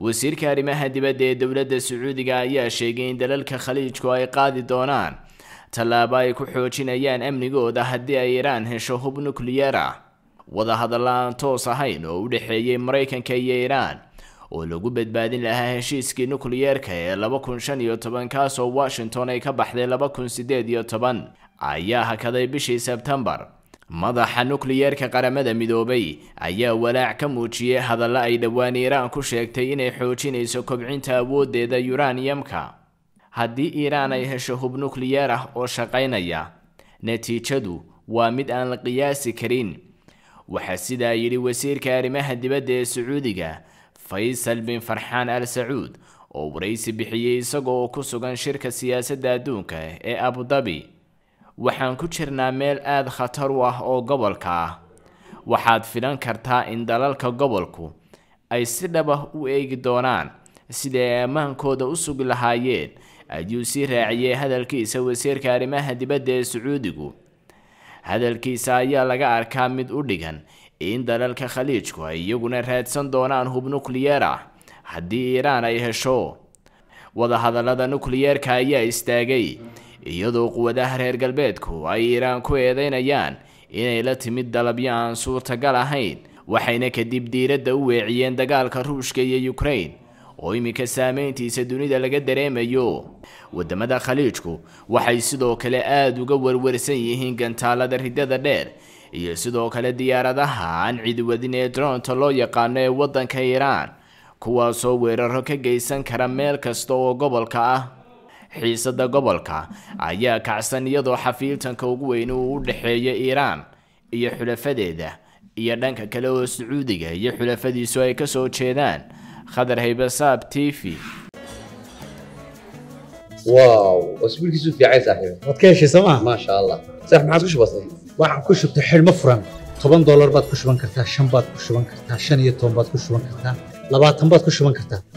wasiirka arrimaha dibadda ee dowladda sacuudiga ayaa sheegay in dalalka khaliijku ay qaadi doonaan tallaabo ay ku xoojinayaan amnigooda haddii ay iiraan hesho hub nukliyeer ah wadahadalla aan toos ahayn oo u dhexeeyey maraykanka iyo iiraan oo lagu badbaadin lahaa heshiiskii nukliyeerka ee laba kun shan iyo toban kaasoo washington ay ka baxday laba kun siddeed iyo toban ayaa hakaday bishii sebtembar madaxa nukliyeerka qaramada midoobay ayaa walaac ka muujiyey hadallo ay dhowaan iiraan ku sheegtay inay xoojinayso kobcinta awooddeeda yuraniyamka haddii iiraan ay hesho hub nukliyeer ah oo shaqaynaya natiijadu waa mid aan la qiyaasi karin waxaa sidaa yidhi wasiirka arrimaha dibadda ee sacuudiga faysal bin farxaan al sacuud oo waraysi bixiyey isaga oo ku sugan shirka siyaasadda adduunka ee abu dhabi waxaan ku jirnaa meel aada khatar u ah oo gobolka ah waxaad filan kartaa in dalalka gobolku ay si dhaba u eegi doonaan siday ay ammaankooda u sugi lahaayeen ayuu sii raaciyey hadalkiisa wasiirka arrimaha dibadda ee sacuudigu hadalkiisa ayaa laga arkaa mid u dhigan in dalalka khaliijku ay iyaguna raadsan doonaan hub nukliyeer ah haddii iiraan ay hesho wadahadallada nukliyeerka ayaa istaagay iyadoo quwadaha reer galbeedku ay iiraan ku eedaynayaan inay la timid dalabyo aan suurtagal ahayn waxayna kadib diiradda u weeciyeen dagaalka ruushka iyo ukrain oo iminka saameyntiisa dunida laga dareemayo waddamada khaliijku waxay sidoo kale aada uga warwarsan yihiin gantaalada riddada dheer iyo sidoo kale diyaaradaha aan cidwadin ee dronta loo yaqaano ee waddanka iiraan kuwaasoo weeraro ka geysan kara meel kasta oo gobolka ah xiisada gobolka ayaa kacsan iyadoo xafiiltanka ugu weyn uu u dhexeeya iiraan iyo xulafadeeda iyo dhanka kale oo sacuudiga iyo xulafadiisu ay ka soo jeedaan khadar haybasaab t v baad ku shuban kartaa shan baad ku shuban kartaa shan iyo toban baad ku shuban kartaa labaatan baad ku shuban kartaa